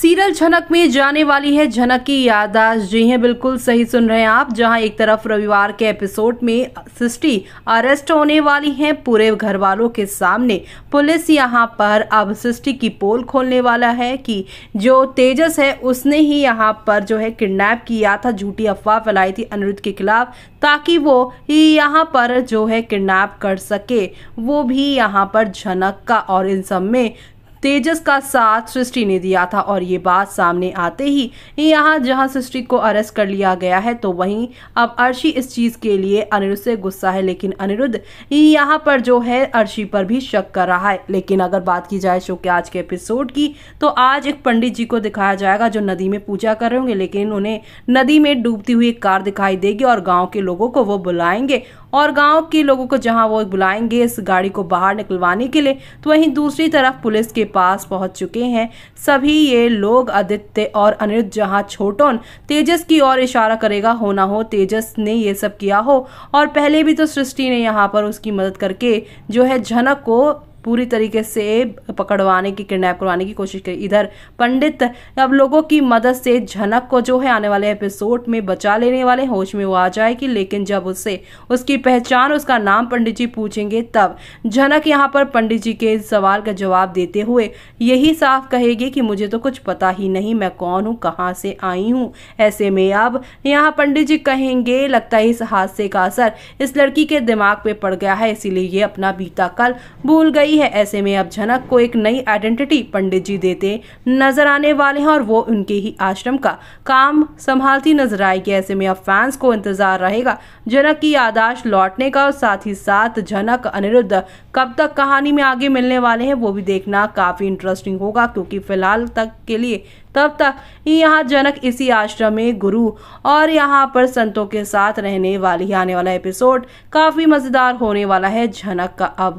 serial झनक में जाने वाली है झनक की याददाश्त जी हैं हाँ, बिल्कुल सही सुन रहे हैं आप जहां एक तरफ रविवार के एपिसोड में सिस्टी अरेस्ट होने वाली है पूरे घर वालों के सामने पुलिस यहां पर अब सिस्टी की पोल खोलने वाला है कि जो तेजस है उसने ही यहां पर जो है किडनैप किया था झूठी अफवाह फैलाई थी अनिरुद्ध के खिलाफ ताकि वो यहाँ पर जो है किडनैप कर सके वो भी यहाँ पर झनक का और इन सब में तेजस का साथ सृष्टि ने दिया था और ये बात सामने आते ही यहाँ जहाँ सृष्टि को अरेस्ट कर लिया गया है तो वहीं अब अर्शी इस चीज़ के लिए अनिरुद्ध से गुस्सा है लेकिन अनिरुद्ध यहाँ पर जो है अर्शी पर भी शक कर रहा है लेकिन अगर बात की जाए शो के आज के एपिसोड की तो आज एक पंडित जी को दिखाया जाएगा जो नदी में पूजा कर रहे होंगे लेकिन उन्हें नदी में डूबती हुई एक कार दिखाई देगी और गाँव के लोगों को वो बुलाएंगे और गांव के लोगों को जहां वो बुलाएंगे इस गाड़ी को बाहर निकलवाने के लिए तो वहीं दूसरी तरफ पुलिस के पास पहुंच चुके हैं सभी ये लोग आदित्य और अनिरुद्ध जहां छोटोन तेजस की ओर इशारा करेगा होना हो तेजस ने ये सब किया हो और पहले भी तो सृष्टि ने यहाँ पर उसकी मदद करके जो है झनक को पूरी तरीके से पकड़वाने की किडनैप करवाने की कोशिश करी इधर पंडित अब लोगों की मदद से झनक को जो है आने वाले एपिसोड में बचा लेने वाले होश में वो आ जाएगी लेकिन जब उससे उसकी पहचान उसका नाम पंडित जी पूछेंगे तब झनक यहाँ पर पंडित जी के सवाल का जवाब देते हुए यही साफ कहेगी कि मुझे तो कुछ पता ही नहीं मैं कौन हूँ कहाँ से आई हूँ ऐसे में अब यहाँ पंडित जी कहेंगे लगता है इस हादसे का असर इस लड़की के दिमाग पे पड़ गया है इसीलिए ये अपना बीता कल भूल गई गई है ऐसे में अब झनक को एक नई आइडेंटिटी पंडित जी देते नजर आने वाले हैं और वो उनके ही आश्रम का काम संभालती नजर आएगी ऐसे में अब फैंस को इंतजार रहेगा झनक की यादाश्त लौटने का और साथ ही साथ झनक अनिरुद्ध कब तक कहानी में आगे मिलने वाले हैं वो भी देखना काफी इंटरेस्टिंग होगा क्योंकि फिलहाल तक के लिए तब तक यहाँ जनक इसी आश्रम में गुरु और यहाँ पर संतों के साथ रहने वाली आने वाला एपिसोड काफी मजेदार होने वाला है जनक का अब